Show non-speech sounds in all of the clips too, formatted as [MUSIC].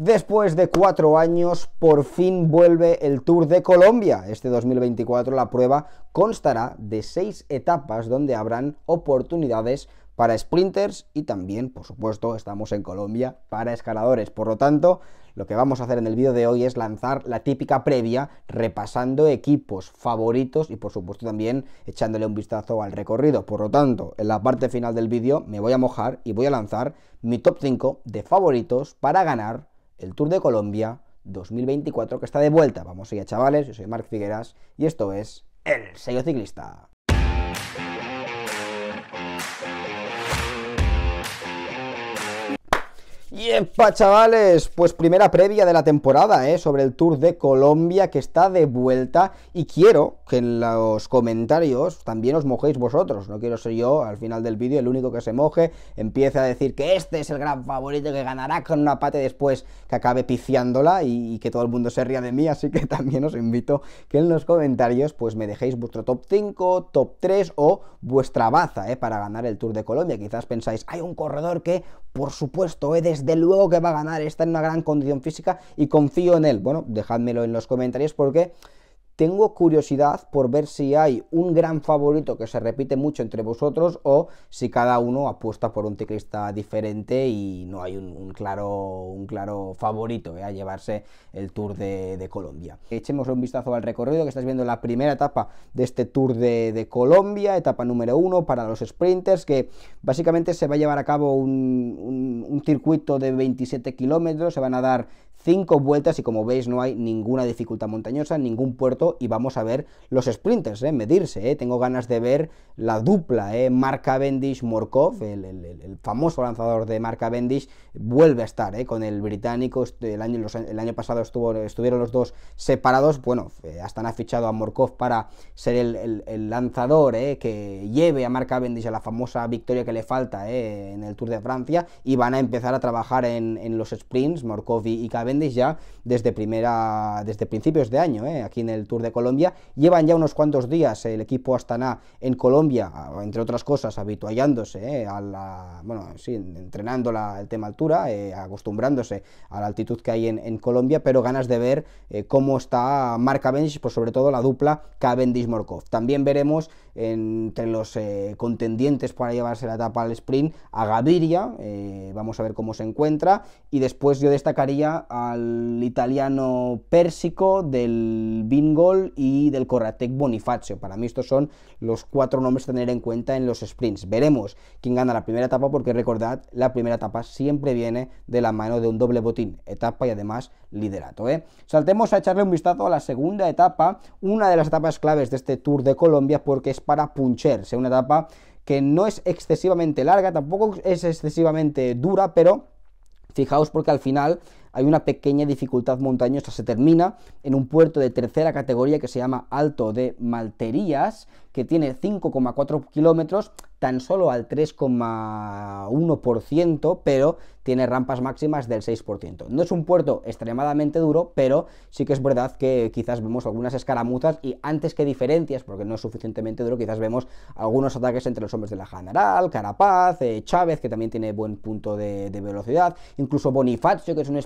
Después de cuatro años, por fin vuelve el Tour de Colombia. Este 2024 la prueba constará de seis etapas donde habrán oportunidades para sprinters y también, por supuesto, estamos en Colombia para escaladores. Por lo tanto, lo que vamos a hacer en el vídeo de hoy es lanzar la típica previa repasando equipos favoritos y por supuesto también echándole un vistazo al recorrido. Por lo tanto, en la parte final del vídeo me voy a mojar y voy a lanzar mi top 5 de favoritos para ganar el Tour de Colombia 2024 que está de vuelta. Vamos allá, chavales. Yo soy Marc Figueras y esto es El Sello Ciclista. pa chavales, pues primera previa de la temporada, ¿eh? Sobre el Tour de Colombia que está de vuelta y quiero que en los comentarios también os mojéis vosotros. No quiero ser yo al final del vídeo el único que se moje, empiece a decir que este es el gran favorito que ganará con una pata después que acabe piciándola y, que todo el mundo se ría de mí, así que [LAUGHS] también os invito que en los comentarios pues me dejéis vuestro top 5, top 3 o vuestra baza, ¿eh? Para ganar el Tour de Colombia. Quizás pensáis, hay un corredor que, por supuesto, he desde desde luego que va a ganar, está en una gran condición física y confío en él. Bueno, dejádmelo en los comentarios porque tengo curiosidad por ver si hay un gran favorito que se repite mucho entre vosotros o si cada uno apuesta por un ciclista diferente y no hay un, claro, un claro favorito eh, a llevarse el Tour de, Colombia. Echemos un vistazo al recorrido que estáis viendo la primera etapa de este Tour de, Colombia, etapa número uno para los sprinters, que básicamente se va a llevar a cabo un, un circuito de 27 kilómetros, se van a dar cinco vueltas y como veis no hay ninguna dificultad montañosa, ningún puerto y vamos a ver los sprinters, ¿eh? medirse, eh. tengo ganas de ver la dupla, ¿eh? Mark Cavendish, Morkov, el, famoso lanzador de Mark Cavendish, vuelve a estar eh, con el británico, este, el año, el año pasado estuvieron los dos separados, bueno, eh, hasta han fichado a Morkov para ser el, lanzador que lleve a Mark Cavendish a la famosa victoria que le falta en el Tour de Francia y van a empezar a trabajar en, los sprints, Morkov y, y Cavendish, ya desde, primera, desde principios de año, eh, aquí en el Tour de Colombia. Llevan ya unos cuantos días el equipo Astana en Colombia, entre otras cosas, habituallándose eh, a la, bueno, entrenando la, el tema altura, eh, acostumbrándose a la altitud que hay en, Colombia, pero ganas de ver cómo está marca Cavendish, pues sobre todo la dupla Cavendish-Morkov. También veremos entre los contendientes para llevarse la etapa al sprint a Gaviria, vamos a ver cómo se encuentra, y después yo destacaría a al italiano Pérsico, del Bingol y del Corratec Bonifacio. Para mí estos son los cuatro nombres a tener en cuenta en los sprints. Veremos quién gana la primera etapa porque recordad, la primera etapa siempre viene de la mano de un doble botín, etapa y además liderato. ¿eh? Saltemos a echarle un vistazo a la segunda etapa, una de las etapas claves de este Tour de Colombia porque es para es una etapa que no es excesivamente larga, tampoco es excesivamente dura, pero fijaos porque al final hay una pequeña dificultad montañosa. Se termina en un puerto de tercera categoría que se llama Alto de Malterías, que tiene 5,4 kilómetros, tan solo al 3,1%, pero tiene rampas máximas del 6%. No es un puerto extremadamente duro, pero sí que es verdad que quizás vemos algunas escaramuzas y antes que diferencias, porque no es suficientemente duro, quizás vemos algunos ataques entre los hombres de la General, Carapaz, eh, Chávez, que también tiene buen punto de, velocidad, incluso Bonifacio, que es un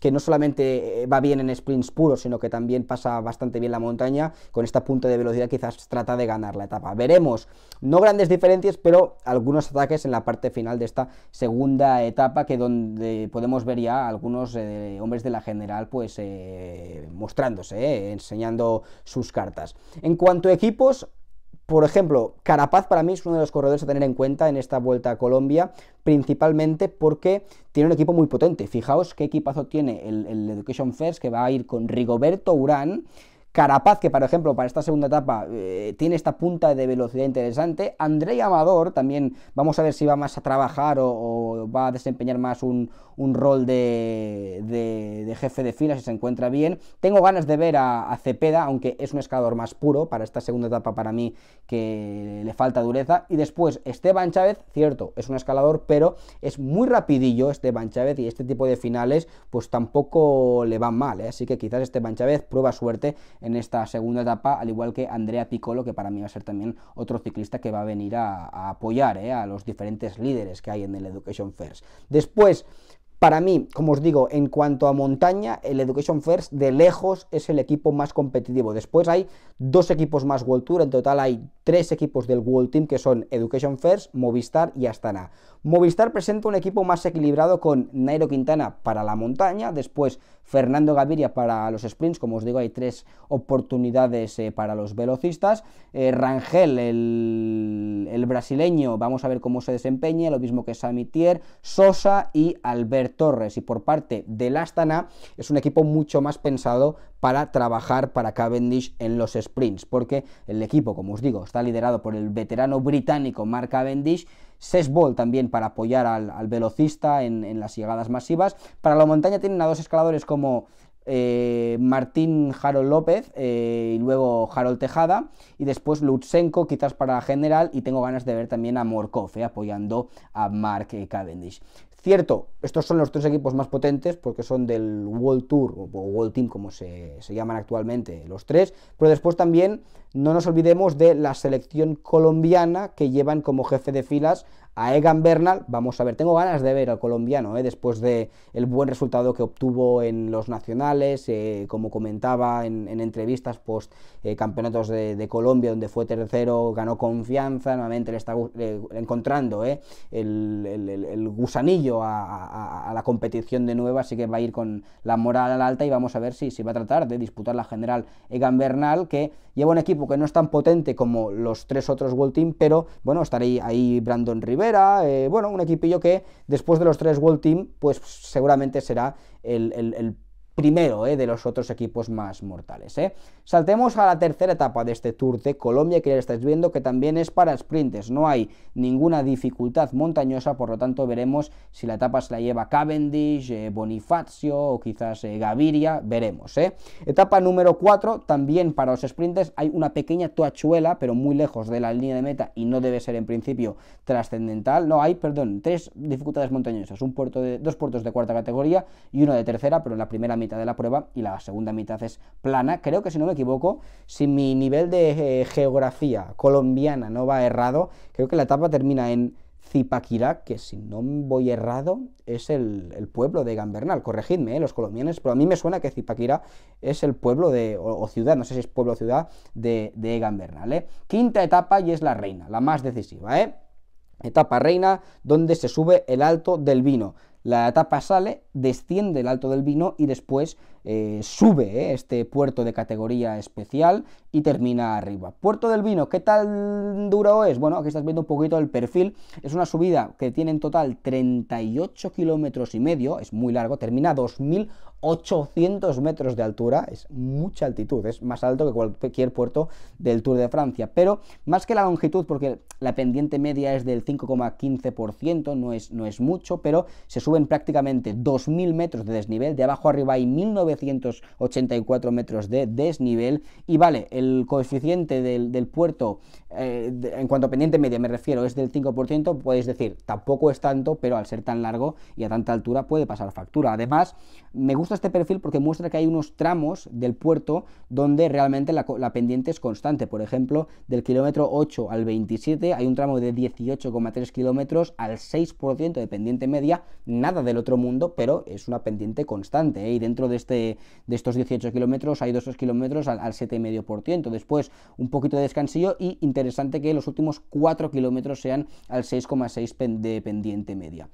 que, no solamente eh, va bien en sprints puros, sino que también pasa bastante bien la montaña, con esta punta de velocidad quizás trata de ganar la etapa. Veremos, no grandes diferencias, pero algunos ataques en la parte final de esta segunda etapa, que donde podemos ver ya algunos eh, hombres de la general pues eh, mostrándose, enseñando sus cartas. En cuanto a equipos, por ejemplo, Carapaz para mí es uno de los corredores a tener en cuenta en esta vuelta a Colombia, principalmente porque tiene un equipo muy potente. Fijaos qué equipazo tiene el, Education First, que va a ir con Rigoberto Urán Carapaz, que por ejemplo para esta segunda etapa eh, tiene esta punta de velocidad interesante. André Amador también, vamos a ver si va más a trabajar o, va a desempeñar más un, rol de, jefe de fila si se encuentra bien. Tengo ganas de ver a, Cepeda, aunque es un escalador más puro para esta segunda etapa para mí que le falta dureza. Y después Esteban Chávez, cierto, es un escalador, pero es muy rapidillo Esteban Chávez y este tipo de finales pues tampoco le van mal. ¿eh? Así que quizás Esteban Chávez prueba suerte en esta segunda etapa, al igual que Andrea Piccolo, que para mí va a ser también otro ciclista que va a venir a, apoyar eh, a los diferentes líderes que hay en el Education First. Después, para mí, como os digo, en cuanto a montaña, el Education First de lejos es el equipo más competitivo. Después hay dos equipos más World Tour, en total hay tres equipos del World Team que son Education First, Movistar y Astana. Movistar presenta un equipo más equilibrado con Nairo Quintana para la montaña, después Fernando Gaviria para los sprints, como os digo hay tres oportunidades eh, para los velocistas, eh, Rangel el, el brasileño, vamos a ver cómo se desempeña, lo mismo que Samitier, Sosa y Alberto. Torres y por parte del Astana es un equipo mucho más pensado para trabajar para Cavendish en los sprints, porque el equipo, como os digo, está liderado por el veterano británico Mark Cavendish, Sesbol también para apoyar al, velocista en, las llegadas masivas. Para la montaña tienen a dos escaladores como eh, Martín Harold López eh, y luego Harold Tejada y después Lutsenko quizás para general y tengo ganas de ver también a Morkov eh, apoyando a Mark Cavendish. Cierto, estos son los tres equipos más potentes porque son del World Tour o World Team como se, llaman actualmente los tres, pero después también no nos olvidemos de la selección colombiana que llevan como jefe de filas a Egan Bernal, vamos a ver, tengo ganas de ver al colombiano, eh, después del el buen resultado que obtuvo en los nacionales, eh, como comentaba en, entrevistas post eh, campeonatos de, Colombia, donde fue tercero, ganó confianza, nuevamente le está encontrando el, gusanillo a, la competición de nuevo, así que va a ir con la moral al alta y vamos a ver si, si va a tratar de disputar la general Egan Bernal, que Lleva un equipo que no es tan potente como los tres otros World Team, pero bueno, estaré ahí Brandon Rivera, eh, bueno, un equipillo que después de los tres World Team, pues seguramente será el primero eh, de los otros equipos más mortales. Eh. Saltemos a la tercera etapa de este Tour de Colombia, que ya estáis viendo que también es para sprinters, no hay ninguna dificultad montañosa, por lo tanto veremos si la etapa se la lleva Cavendish, eh, Bonifacio o quizás Gaviria, veremos. Etapa número 4, también para los sprinters, hay una pequeña toachuela, pero muy lejos de la línea de meta y no debe ser en principio trascendental, no hay, perdón, tres dificultades montañosas, un puerto de, dos puertos de cuarta categoría y uno de tercera, pero en la primera mitad de la prueba y la segunda mitad es plana. Creo que si no me equivoco, si mi nivel de eh, geografía colombiana no va errado, creo que la etapa termina en Zipaquirá, que si no voy errado, es el, pueblo de Gambernal. Corregidme, eh, los colombianos, pero a mí me suena que Zipaquirá es el pueblo de, o, ciudad, no sé si es pueblo o ciudad, de, de Gambernal. Eh. Quinta etapa y es la reina, la más decisiva. ¿eh? Etapa reina, donde se sube el alto del vino. La tapa sale, desciende el alto del vino y después eh, sube eh, este puerto de categoría especial y termina arriba. Puerto del vino, ¿qué tal duro es? Bueno, aquí estás viendo un poquito el perfil. Es una subida que tiene en total 38 kilómetros y medio, es muy largo, termina 2000 800 metros de altura, es mucha altitud, es más alto que cualquier puerto del Tour de Francia, pero más que la longitud, porque la pendiente media es del 5,15%, no es, no es mucho, pero se suben prácticamente 2.000 metros de desnivel, de abajo arriba hay 1.984 metros de desnivel, y vale, el coeficiente del, puerto, eh, en cuanto a pendiente media me refiero, es del 5%, podéis decir, tampoco es tanto, pero al ser tan largo y a tanta altura puede pasar factura. Además, me gusta este perfil porque muestra que hay unos tramos del puerto donde realmente la, pendiente es constante. Por ejemplo, del kilómetro 8 al 27 hay un tramo de 18,3 kilómetros al 6% de pendiente media, nada del otro mundo, pero es una pendiente constante. ¿eh? Y dentro de, este, de estos 18 kilómetros hay 2 kilómetros al, al 7,5%. Después un poquito de descansillo y interesante que los últimos 4 kilómetros sean al 6,6 de pendiente media.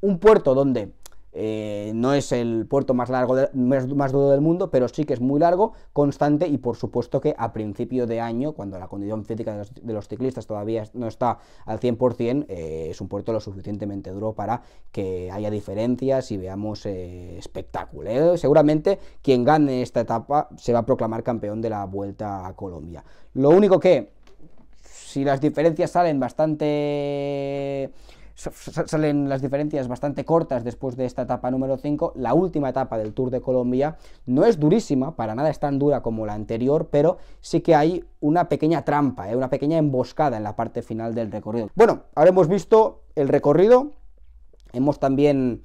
Un puerto donde eh, no es el puerto más largo, más, duro del mundo, pero sí que es muy largo, constante y por supuesto que a principio de año, cuando la condición física de los, ciclistas todavía no está al 100%, eh, es un puerto lo suficientemente duro para que haya diferencias y veamos eh, espectáculo. ¿eh? Seguramente quien gane esta etapa se va a proclamar campeón de la Vuelta a Colombia. Lo único que, si las diferencias salen bastante salen las diferencias bastante cortas después de esta etapa número 5. La última etapa del Tour de Colombia no es durísima, para nada es tan dura como la anterior, pero sí que hay una pequeña trampa, ¿eh? una pequeña emboscada en la parte final del recorrido. Bueno, ahora hemos visto el recorrido, hemos también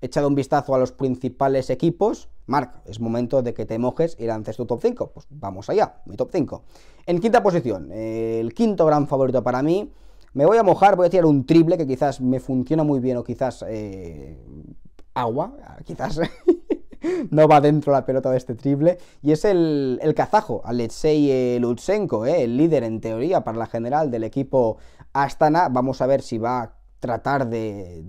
echado un vistazo a los principales equipos. Marca, es momento de que te mojes y lances tu top 5. Pues vamos allá, mi top 5. En quinta posición, el quinto gran favorito para mí me voy a mojar, voy a tirar un triple que quizás me funciona muy bien o quizás eh, agua, ah, quizás [LAUGHS] no va dentro la pelota de este triple. Y es el, el kazajo, Alexei Lutsenko, eh, el líder en teoría para la general del equipo Astana. Vamos a ver si va tratar de,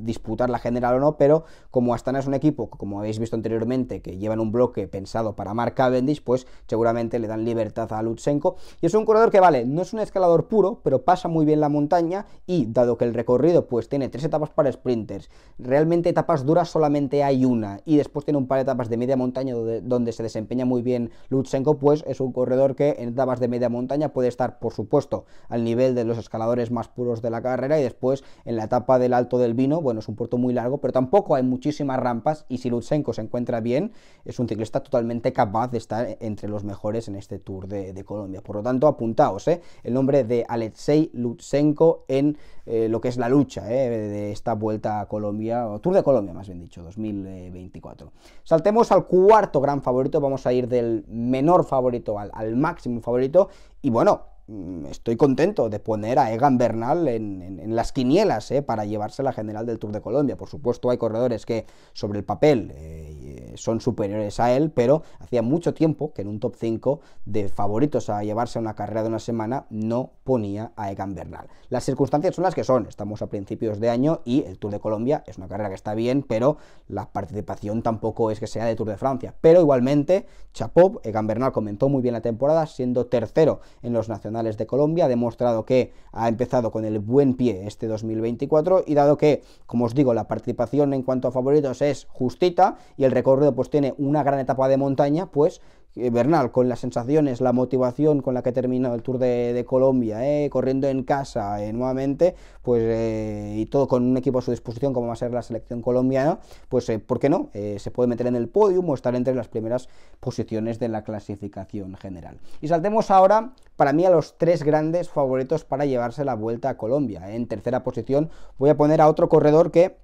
disputar la general o no, pero como Astana es un equipo, como habéis visto anteriormente, que llevan un bloque pensado para Mark Cavendish, pues seguramente le dan libertad a Lutsenko. Y es un corredor que, vale, no es un escalador puro, pero pasa muy bien la montaña y dado que el recorrido pues tiene tres etapas para sprinters, realmente etapas duras solamente hay una y después tiene un par de etapas de media montaña donde, se desempeña muy bien Lutsenko, pues es un corredor que en etapas de media montaña puede estar, por supuesto, al nivel de los escaladores más puros de la carrera y Después, en la etapa del Alto del Vino, bueno, es un puerto muy largo, pero tampoco hay muchísimas rampas y si Lutsenko se encuentra bien, es un ciclista totalmente capaz de estar entre los mejores en este Tour de, Colombia. Por lo tanto, apuntaos ¿eh? el nombre de Alexei Lutsenko en eh, lo que es la lucha ¿eh? de esta Vuelta a Colombia, o Tour de Colombia más bien dicho, 2024. Saltemos al cuarto gran favorito, vamos a ir del menor favorito al máximo favorito y bueno, Mm, estoy contento de poner a Egan Bernal en, las quinielas eh, para llevarse la general del Tour de Colombia. Por supuesto, hay corredores que sobre el papel eh, eh, son superiores a él, pero hacía mucho tiempo que en un top 5 de favoritos a llevarse una carrera de una semana no ponía a Egan Bernal. Las circunstancias son las que son. Estamos a principios de año y el Tour de Colombia es una carrera que está bien, pero la participación tampoco es que sea de Tour de Francia. Pero igualmente, Chapop, Egan Bernal comentó muy bien la temporada, siendo tercero en los nacionales de Colombia, ha demostrado que ha empezado con el buen pie este 2024 y dado que, como os digo, la participación en cuanto a favoritos es justita y el recorrido pues tiene una gran etapa de montaña, pues Bernal, con las sensaciones, la motivación con la que terminó el Tour de, Colombia, ¿eh? corriendo en casa eh, nuevamente, pues eh, y todo con un equipo a su disposición como va a ser la selección colombiana, pues ¿por qué no? se puede meter en el podium o estar entre las primeras posiciones de la clasificación general. Y saltemos ahora, para mí, a los tres grandes favoritos para llevarse la vuelta a Colombia. En tercera posición voy a poner a otro corredor que,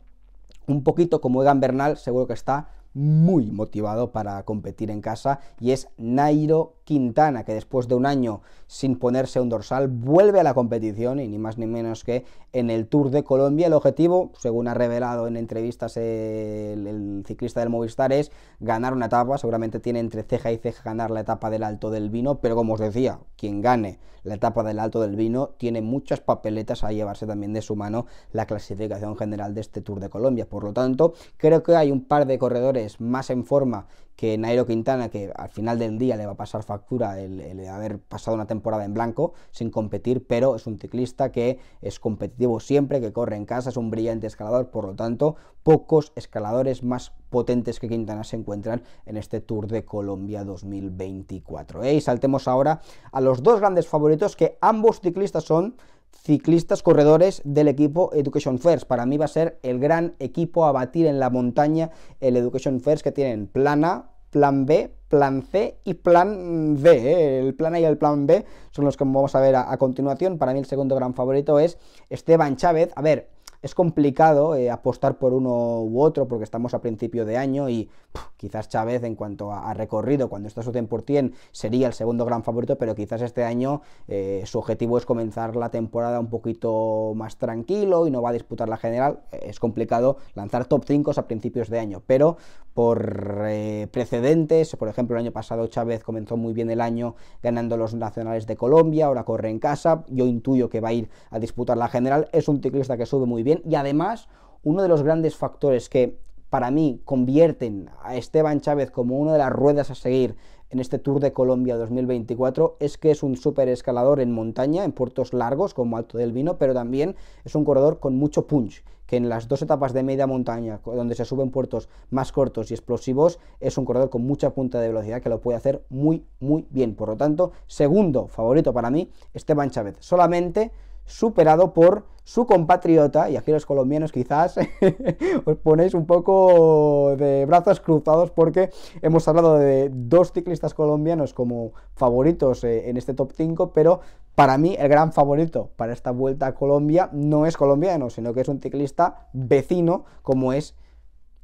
un poquito como Egan Bernal, seguro que está muy motivado para competir en casa y es Nairo Quintana, que después de un año sin ponerse un dorsal vuelve a la competición y ni más ni menos que en el Tour de Colombia. El objetivo, según ha revelado en entrevistas el, ciclista del Movistar, es ganar una etapa. Seguramente tiene entre ceja y ceja ganar la etapa del Alto del Vino, pero como os decía, quien gane la etapa del Alto del Vino tiene muchas papeletas a llevarse también de su mano la clasificación general de este Tour de Colombia. Por lo tanto, creo que hay un par de corredores es más en forma que Nairo Quintana, que al final del día le va a pasar factura el, haber pasado una temporada en blanco sin competir, pero es un ciclista que es competitivo siempre, que corre en casa, es un brillante escalador, por lo tanto, pocos escaladores más potentes que Quintana se encuentran en este Tour de Colombia 2024. Y saltemos ahora a los dos grandes favoritos que ambos ciclistas son ciclistas corredores del equipo Education First. Para mí va a ser el gran equipo a batir en la montaña, el Education First, que tienen plan A, plan B, plan C y plan D. ¿eh? El plan A y el plan B son los que vamos a ver a, continuación. Para mí el segundo gran favorito es Esteban Chávez. A ver, es complicado eh, apostar por uno u otro porque estamos a principio de año y... Quizás Chávez, en cuanto a, recorrido, cuando está su 10 por 100, sería el segundo gran favorito, pero quizás este año eh, su objetivo es comenzar la temporada un poquito más tranquilo y no va a disputar la general. Eh, es complicado lanzar top 5 a principios de año, pero por eh, precedentes, por ejemplo, el año pasado Chávez comenzó muy bien el año ganando los nacionales de Colombia, ahora corre en casa. Yo intuyo que va a ir a disputar la general. Es un ciclista que sube muy bien y además uno de los grandes factores que para mí convierten a Esteban Chávez como una de las ruedas a seguir en este Tour de Colombia 2024 es que es un super escalador en montaña, en puertos largos como Alto del Vino, pero también es un corredor con mucho punch, que en las dos etapas de media montaña, donde se suben puertos más cortos y explosivos, es un corredor con mucha punta de velocidad que lo puede hacer muy, muy bien. Por lo tanto, segundo favorito para mí, Esteban Chávez. Solamente superado por su compatriota, y aquí los colombianos quizás [LAUGHS] os ponéis un poco de brazos cruzados porque hemos hablado de dos ciclistas colombianos como favoritos eh, en este top 5, pero para mí el gran favorito para esta vuelta a Colombia no es colombiano, sino que es un ciclista vecino como es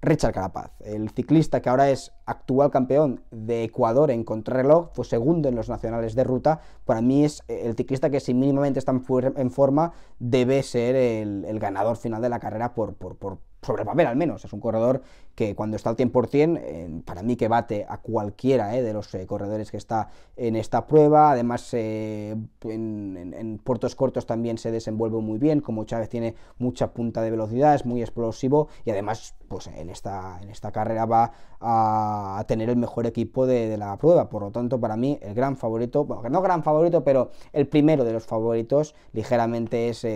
Richard Carapaz, el ciclista que ahora es actual campeón de Ecuador en contrarreloj, fue segundo en los nacionales de ruta. Para mí es eh, el ciclista que si mínimamente está en forma debe ser el, ganador final de la carrera por, por, por sobre papel al menos. Es un corredor que cuando está al 100%, eh, para mí que bate a cualquiera eh, de los eh, corredores que está en esta prueba. Además, en, puertos cortos también se desenvuelve muy bien, como Chávez tiene mucha punta de velocidad, es muy explosivo y además pues en esta, en esta carrera va a, tener el mejor equipo de, la prueba. Por lo tanto, para mí el gran favorito, no gran favorito, pero el primero de los favoritos ligeramente es,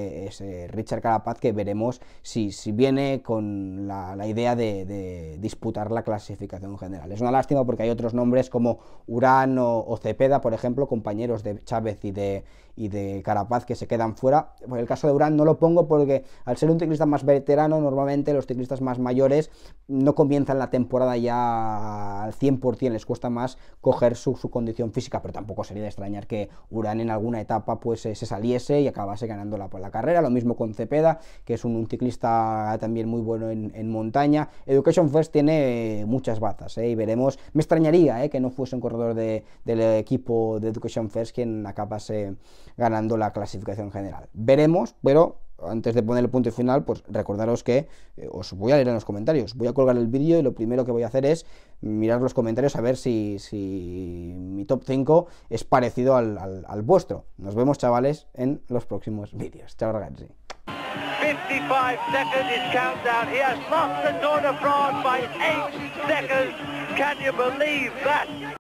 Richard Carapaz, que veremos si, viene con la, idea de eh, disputar la clasificación general. Es una lástima porque hay otros nombres como Urán o, Cepeda, por ejemplo, compañeros de Chávez y de, de Carapaz que se quedan fuera. Por pues el caso de Urán no lo pongo porque al ser un ciclista más veterano, normalmente los ciclistas más mayores no comienzan la temporada ya al 100%, les cuesta más coger su, condición física, pero tampoco sería de extrañar que Urán en alguna etapa pues eh, se saliese y acabase ganando la, la carrera. Lo mismo con Cepeda, que es un, ciclista también muy bueno en, en montaña. Education First tiene eh, muchas bazas eh, y veremos, me extrañaría eh, que no fuese un corredor del equipo de Education First quien acabase ganando la clasificación general. Veremos, pero antes de poner el punto final, pues recordaros que eh, os voy a leer en los comentarios. Voy a colgar el vídeo y lo primero que voy a hacer es mirar los comentarios a ver si, mi top 5 es parecido al, vuestro. Nos vemos, chavales, en los próximos vídeos. Chao, ragazzi.